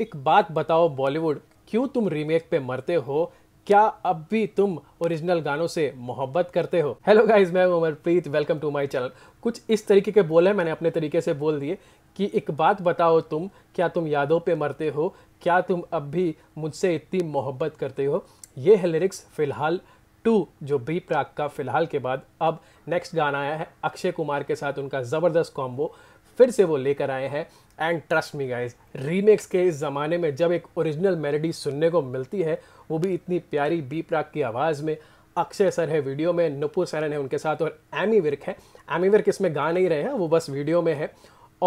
एक बात बताओ बॉलीवुड क्यों तुम रीमेक पे मरते हो क्या अब भी तुम ओरिजिनल गानों से मोहब्बत करते हो हेलो गाइस मैं Umar Amarpreet welcome to my channel कुछ इस तरीके के बोल हैं मैंने अपने तरीके से बोल दिए कि एक बात बताओ तुम क्या तुम यादों पे मरते हो क्या तुम अब भी मुझसे इतनी मोहब्बत करते हो ये है लिरिक्स फिलहाल टू जो बी प्राक का फिलहाल के बाद अब नेक्स्ट गाना आया है अक्षय कुमार के साथ उनका ज़बरदस्त कॉम्बो फिर से वो लेकर आए हैं and trust me guys remakes के इस ज़माने में जब एक ओरिजिनल मेलोडी सुनने को मिलती है वो भी इतनी प्यारी बी प्राक की आवाज़ में अक्षय सर है वीडियो में नुपुर सरन है उनके साथ और एमी विर्क है एमी विर्क इसमें गा नहीं रहे हैं वो बस वीडियो में है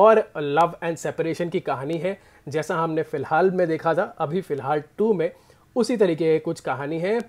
और लव एंड सेपरेशन की कहानी है जैसा हमने फ़िलहाल में देखा था अभी फ़िलहाल टू में उसी तरीके की कुछ कहानी है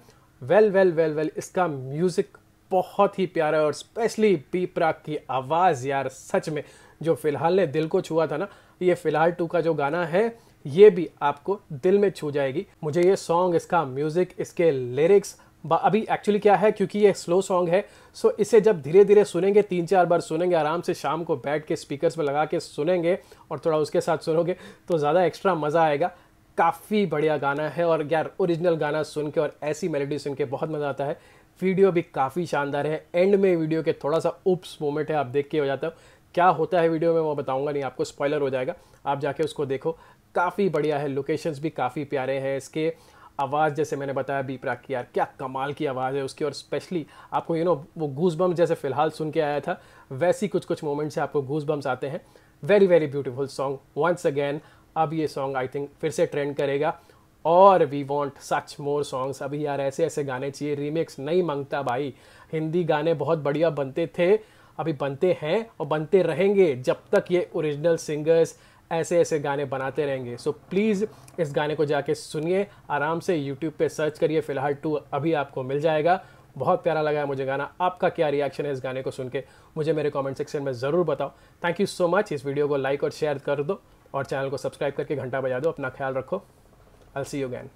वेल वेल वेल वेल इसका म्यूज़िक बहुत ही प्यारा है और स्पेशली पी प्राक की आवाज़ यार सच में जो फ़िलहाल ने दिल को छुआ था ना ये फ़िलहाल टू का जो गाना है ये भी आपको दिल में छू जाएगी मुझे ये सॉन्ग इसका म्यूज़िक इसके लिरिक्स अभी एक्चुअली क्या है क्योंकि ये स्लो सॉन्ग है सो इसे जब धीरे धीरे सुनेंगे तीन चार बार सुनेंगे आराम से शाम को बैठ के स्पीकर्स में लगा के सुनेंगे और थोड़ा उसके साथ सुनोगे तो ज़्यादा एक्स्ट्रा मज़ा आएगा काफ़ी बढ़िया गाना है और यार ओरिजिनल गाना सुन के और ऐसी मेलोडी सुन के बहुत मज़ा आता है वीडियो भी काफ़ी शानदार है एंड में वीडियो के थोड़ा सा उप्स मोमेंट है आप देख के हो जाता हो क्या होता है वीडियो में वो बताऊंगा नहीं आपको स्पॉइलर हो जाएगा आप जाके उसको देखो काफ़ी बढ़िया है लोकेशंस भी काफ़ी प्यारे हैं इसके आवाज़ जैसे मैंने बताया बीपरा की यार क्या कमाल की आवाज़ है उसकी और स्पेशली आपको यू नो वो गूस बम्स जैसे फ़िलहाल सुन के आया था वैसी कुछ कुछ मोमेंट्स से आपको गूस बम्स आते हैं very very beautiful song once again अब ये सॉन्ग आई थिंक फिर से ट्रेंड करेगा और we want such more songs अभी यार ऐसे ऐसे गाने चाहिए रीमेक्स नहीं मांगता भाई हिंदी गाने बहुत बढ़िया बनते थे अभी बनते हैं और बनते रहेंगे जब तक ये ओरिजिनल सिंगर्स ऐसे ऐसे गाने बनाते रहेंगे सो so, प्लीज़ इस गाने को जाके सुनिए आराम से यूट्यूब पे सर्च करिए फ़िलहाल टू अभी आपको मिल जाएगा बहुत प्यारा लगा है मुझे गाना आपका क्या रिएक्शन है इस गाने को सुन के मुझे मेरे कमेंट सेक्शन में ज़रूर बताओ थैंक यू सो मच इस वीडियो को लाइक और शेयर कर दो और चैनल को सब्सक्राइब करके घंटा बजा दो अपना ख्याल रखो अल सी यू गैन